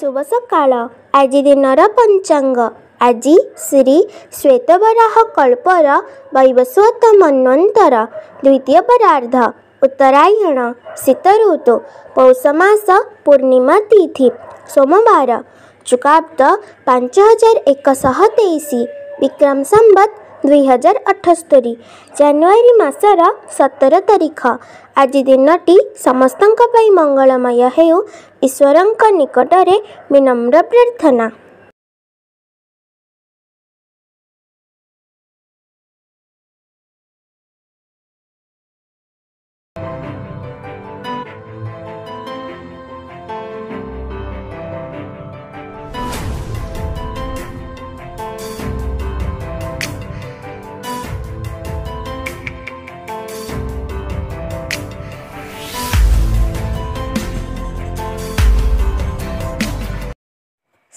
शुभ सकाल आजि दिन पंचांग, आजि, आज श्री श्वेतवराह कल्पर वैवस्थ मन्वन्तर द्वितीय परार्ध उत्तरायण शीत तु पौषमास तिथि सोमबार चुकाब्द पाँच हजार एक सह विक्रम संबत, ଦୁଇହଜାର ଅଠସ୍ତରୀ ଜାନୁଆରୀ ମାସର ସତର ତାରିଖ ଆଜି ଦିନଟି ସମସ୍ତଙ୍କ ପାଇଁ ମଙ୍ଗଳମୟ ହେଉ ଈଶ୍ୱରଙ୍କ ନିକଟରେ ବିନମ୍ର ପ୍ରାର୍ଥନା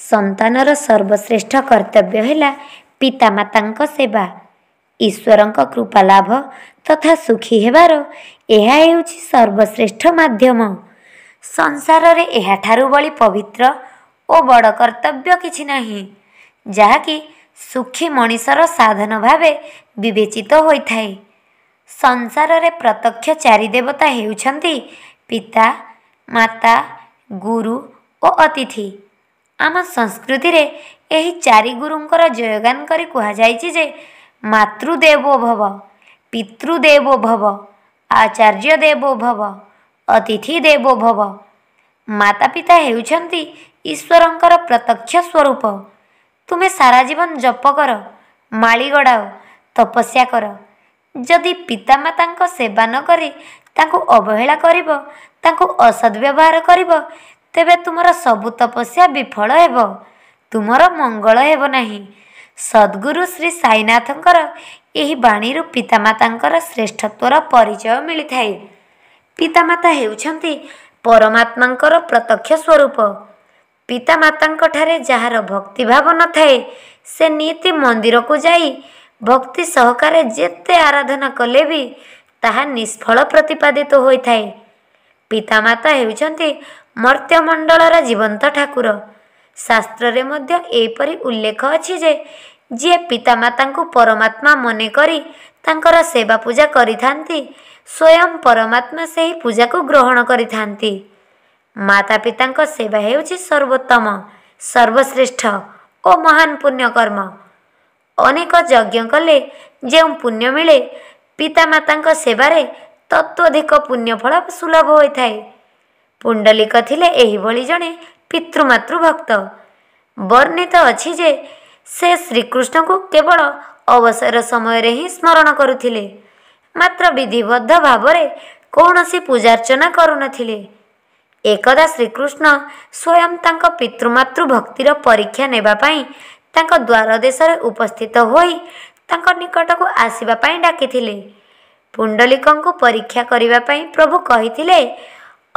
ସନ୍ତାନର ସର୍ବଶ୍ରେଷ୍ଠ କର୍ତ୍ତବ୍ୟ ହେଲା ପିତାମାତାଙ୍କ ସେବା ଈଶ୍ୱରଙ୍କ କୃପା ଲାଭ ତଥା ସୁଖୀ ହେବାର ଏହା ହେଉଛି ସର୍ବଶ୍ରେଷ୍ଠ ମାଧ୍ୟମ ସଂସାରରେ ଏହାଠାରୁ ବଳି ପବିତ୍ର ଓ ବଡ଼ କର୍ତ୍ତବ୍ୟ କିଛି ନାହିଁ ଯାହାକି ସୁଖୀ ମଣିଷର ସାଧନ ଭାବେ ବିବେଚିତ ହୋଇଥାଏ ସଂସାରରେ ପ୍ରତ୍ୟକ୍ଷ ଚାରି ଦେବତା ହେଉଛନ୍ତି ପିତା ମାତା ଗୁରୁ ଓ ଅତିଥି ଆମ ସଂସ୍କୃତିରେ ଏହି ଚାରି ଗୁରୁଙ୍କର ଜୟଗାନ କରି କୁହାଯାଇଛି ଯେ ମାତୃଦେବ ଭବ ପିତୃଦେବ ଭବ ଆଚାର୍ଯ୍ୟ ଦେବ ଭବ ଅତିଥି ଦେବ ଭବ ମାତା ପିତା ହେଉଛନ୍ତି ଈଶ୍ୱରଙ୍କର ପ୍ରତ୍ୟକ୍ଷ ସ୍ୱରୂପ ତୁମେ ସାରା ଜୀବନ ଜପ କର ମାଳି ଗଡ଼ାଓ ତପସ୍ୟା କର ଯଦି ପିତାମାତାଙ୍କ ସେବା ନ କରି ତାଙ୍କୁ ଅବହେଳା କରିବ ତାଙ୍କୁ ଅସଦ୍ ବ୍ୟବହାର କରିବ ତେବେ ତୁମର ସବୁ ତପସ୍ୟା ବିଫଳ ହେବ ତୁମର ମଙ୍ଗଳ ହେବ ନାହିଁ ସଦ୍ଗୁରୁ ଶ୍ରୀ ସାଇନାଥଙ୍କର ଏହି ବାଣୀରୁ ପିତାମାତାଙ୍କର ଶ୍ରେଷ୍ଠତ୍ୱର ପରିଚୟ ମିଳିଥାଏ ପିତାମାତା ହେଉଛନ୍ତି ପରମାତ୍ମାଙ୍କର ପ୍ରତ୍ୟକ୍ଷ ସ୍ୱରୂପ ପିତାମାତାଙ୍କଠାରେ ଯାହାର ଭକ୍ତିଭାବ ନଥାଏ ସେ ନିତି ମନ୍ଦିରକୁ ଯାଇ ଭକ୍ତି ସହକାରେ ଯେତେ ଆରାଧନା କଲେ ବି ତାହା ନିଷ୍ଫଳ ପ୍ରତିପାଦିତ ହୋଇଥାଏ ପିତାମାତା ହେଉଛନ୍ତି ମର୍ତ୍ତ୍ୟମଣ୍ଡଳର ଜୀବନ୍ତ ଠାକୁର ଶାସ୍ତ୍ରରେ ମଧ୍ୟ ଏହିପରି ଉଲ୍ଲେଖ ଅଛି ଯେ ଯିଏ ପିତାମାତାଙ୍କୁ ପରମାତ୍ମା ମନେ କରି ତାଙ୍କର ସେବା ପୂଜା କରିଥାନ୍ତି ସ୍ୱୟଂ ପରମାତ୍ମା ସେହି ପୂଜାକୁ ଗ୍ରହଣ କରିଥାନ୍ତି ମାତା ପିତାଙ୍କ ସେବା ହେଉଛି ସର୍ବୋତ୍ତମ ସର୍ବଶ୍ରେଷ୍ଠ ଓ ମହାନ ପୁଣ୍ୟକର୍ମ ଅନେକ ଯଜ୍ଞ କଲେ ଯେଉଁ ପୁଣ୍ୟ ମିଳେ ପିତାମାତାଙ୍କ ସେବାରେ ତତ୍ୱଧିକ ପୁଣ୍ୟଫଳ ସୁଲଭ ହୋଇଥାଏ ପୁଣ୍ଡଲିକ ଥିଲେ ଏହିଭଳି ଜଣେ ପିତୃମାତୃ ଭକ୍ତ ବର୍ଣ୍ଣିତ ଅଛି ଯେ ସେ ଶ୍ରୀକୃଷ୍ଣଙ୍କୁ କେବଳ ଅବସର ସମୟରେ ହିଁ ସ୍ମରଣ କରୁଥିଲେ ମାତ୍ର ବିଧିବଦ୍ଧ ଭାବରେ କୌଣସି ପୂଜାର୍ଚ୍ଚନା କରୁନଥିଲେ ଏକଦା ଶ୍ରୀକୃଷ୍ଣ ସ୍ୱୟଂ ତାଙ୍କ ପିତୃମାତୃ ଭକ୍ତିର ପରୀକ୍ଷା ନେବା ପାଇଁ ତାଙ୍କ ଦ୍ୱାର ଦେଶରେ ଉପସ୍ଥିତ ହୋଇ ତାଙ୍କ ନିକଟକୁ ଆସିବା ପାଇଁ ଡାକିଥିଲେ ପୁଣ୍ଡଲିକଙ୍କୁ ପରୀକ୍ଷା କରିବା ପାଇଁ ପ୍ରଭୁ କହିଥିଲେ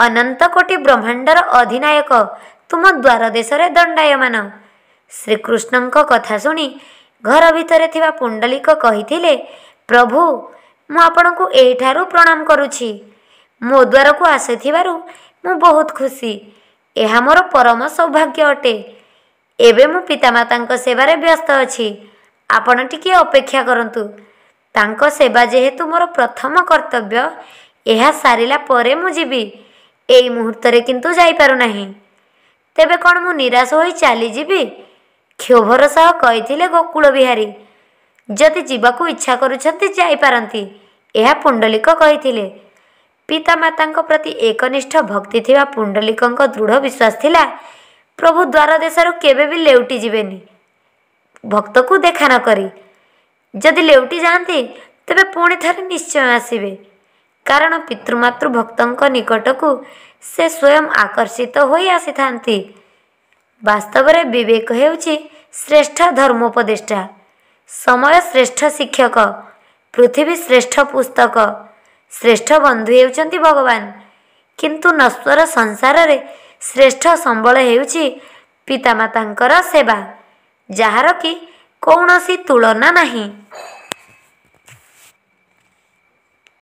ଅନନ୍ତ କୋଟି ବ୍ରହ୍ମାଣ୍ଡର ଅଧିନାୟକ ତୁମ ଦ୍ୱାର ଦେଶରେ ଦଣ୍ଡାୟମାନ ଶ୍ରୀକୃଷ୍ଣଙ୍କ କଥା ଶୁଣି ଘର ଭିତରେ ଥିବା ପୁଣ୍ଡଲିକ କହିଥିଲେ ପ୍ରଭୁ ମୁଁ ଆପଣଙ୍କୁ ଏଇଠାରୁ ପ୍ରଣାମ କରୁଛି ମୋ ଦ୍ୱାରକୁ ଆସିଥିବାରୁ ମୁଁ ବହୁତ ଖୁସି ଏହା ମୋର ପରମ ସୌଭାଗ୍ୟ ଅଟେ ଏବେ ମୁଁ ପିତାମାତାଙ୍କ ସେବାରେ ବ୍ୟସ୍ତ ଅଛି ଆପଣ ଟିକିଏ ଅପେକ୍ଷା କରନ୍ତୁ ତାଙ୍କ ସେବା ଯେହେତୁ ମୋର ପ୍ରଥମ କର୍ତ୍ତବ୍ୟ ଏହା ସାରିଲା ପରେ ମୁଁ ଯିବି ଏଇ ମୁହୂର୍ତ୍ତରେ କିନ୍ତୁ ଯାଇପାରୁନାହିଁ ତେବେ କ'ଣ ମୁଁ ନିରାଶ ହୋଇ ଚାଲିଯିବି କ୍ଷୋଭର ସହ କହିଥିଲେ ଗୋକୁଳ ବିହାରୀ ଯଦି ଯିବାକୁ ଇଚ୍ଛା କରୁଛନ୍ତି ଯାଇପାରନ୍ତି ଏହା ପୁଣ୍ଡଲିକ କହିଥିଲେ ପିତାମାତାଙ୍କ ପ୍ରତି ଏକନିଷ୍ଠ ଭକ୍ତି ଥିବା ପୁଣ୍ଡଲିକଙ୍କ ଦୃଢ଼ ବିଶ୍ୱାସ ଥିଲା ପ୍ରଭୁ ଦ୍ୱାର ଦେଶରୁ କେବେ ବି ଲେଉଟି ଯିବେନି ଭକ୍ତକୁ ଦେଖା ନକରି ଯଦି ଲେଉଟି ଯାଆନ୍ତି ତେବେ ପୁଣି ଥରେ ନିଶ୍ଚୟ ଆସିବେ କାରଣ ପିତୃମାତୃ ଭକ୍ତଙ୍କ ନିକଟକୁ ସେ ସ୍ୱୟଂ ଆକର୍ଷିତ ହୋଇ ଆସିଥାନ୍ତି ବାସ୍ତବରେ ବିବେକ ହେଉଛି ଶ୍ରେଷ୍ଠ ଧର୍ମୋପଦେଷ୍ଟା ସମୟ ଶ୍ରେଷ୍ଠ ଶିକ୍ଷକ ପୃଥିବୀ ଶ୍ରେଷ୍ଠ ପୁସ୍ତକ ଶ୍ରେଷ୍ଠ ବନ୍ଧୁ ହେଉଛନ୍ତି ଭଗବାନ କିନ୍ତୁ ନଶ୍ୱର ସଂସାରରେ ଶ୍ରେଷ୍ଠ ସମ୍ବଳ ହେଉଛି ପିତାମାତାଙ୍କର ସେବା ଯାହାର କି କୌଣସି ତୁଳନା ନାହିଁ